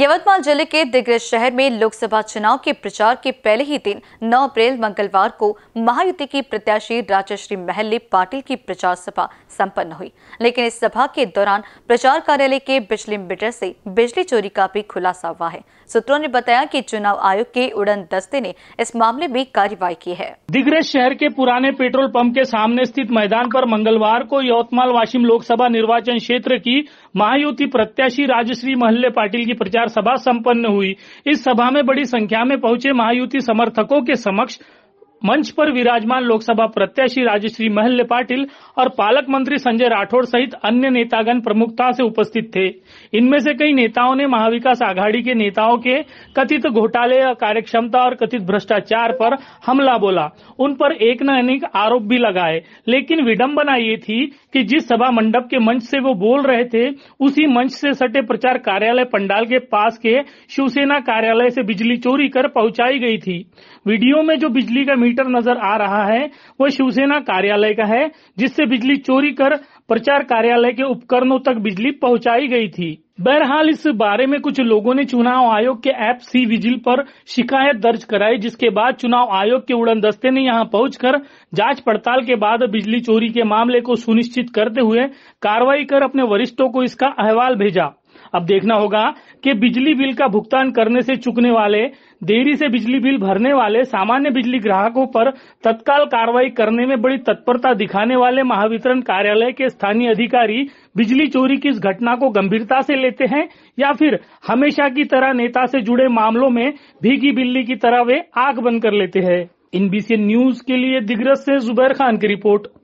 यवतमाल जिले के दिग्रज शहर में लोकसभा चुनाव के प्रचार के पहले ही दिन 9 अप्रैल मंगलवार को महायुति की प्रत्याशी राजश्री महल्ले पाटिल की प्रचार सभा संपन्न हुई लेकिन इस सभा के दौरान प्रचार कार्यालय के बिजली मीटर से बिजली चोरी का भी खुलासा हुआ है सूत्रों ने बताया कि चुनाव आयोग के उड़न दस्ते ने इस मामले में कार्यवाही की है दिग्रेज शहर के पुराने पेट्रोल पंप के सामने स्थित मैदान आरोप मंगलवार को यवतमाल वाशिम लोकसभा निर्वाचन क्षेत्र की महायुति प्रत्याशी राजश्री महल्ले पाटिल की प्रचार विचार सभा संपन्न हुई इस सभा में बड़ी संख्या में पहुंचे महायुति समर्थकों के समक्ष मंच पर विराजमान लोकसभा प्रत्याशी राजश्री महल्य पाटिल और पालक मंत्री संजय राठौड़ सहित अन्य नेतागण प्रमुखता से उपस्थित थे इनमें से कई नेताओं ने महाविकास आघाड़ी के नेताओं के कथित घोटाले कार्यक्षमता और कथित भ्रष्टाचार पर हमला बोला उन पर एक न अनेक आरोप भी लगाए लेकिन विडम्बना ये थी कि जिस सभा मंडप के मंच से वो बोल रहे थे उसी मंच से सटे प्रचार कार्यालय पंडाल के पास के शिवसेना कार्यालय से बिजली चोरी कर पहुंचाई गई थी वीडियो में जो बिजली का मीटर नजर आ रहा है वह शिवसेना कार्यालय का है जिससे बिजली चोरी कर प्रचार कार्यालय के उपकरणों तक बिजली पहुंचाई गई थी बहरहाल इस बारे में कुछ लोगों ने चुनाव आयोग के ऐप सी विजिल पर शिकायत दर्ज कराई जिसके बाद चुनाव आयोग के उड़न दस्ते ने यहां पहुंचकर जांच पड़ताल के बाद बिजली चोरी के मामले को सुनिश्चित करते हुए कार्रवाई कर अपने वरिष्ठों को इसका अहवाल भेजा अब देखना होगा कि बिजली बिल का भुगतान करने से चुकने वाले देरी से बिजली बिल भरने वाले सामान्य बिजली ग्राहकों पर तत्काल कार्रवाई करने में बड़ी तत्परता दिखाने वाले महावितरण कार्यालय के स्थानीय अधिकारी बिजली चोरी की इस घटना को गंभीरता से लेते हैं या फिर हमेशा की तरह नेता से जुड़े मामलों में भीगी बिल्ली की तरह वे आग बंद कर लेते हैं इनबीसी न्यूज के लिए दिग्रस से जुबैर खान की रिपोर्ट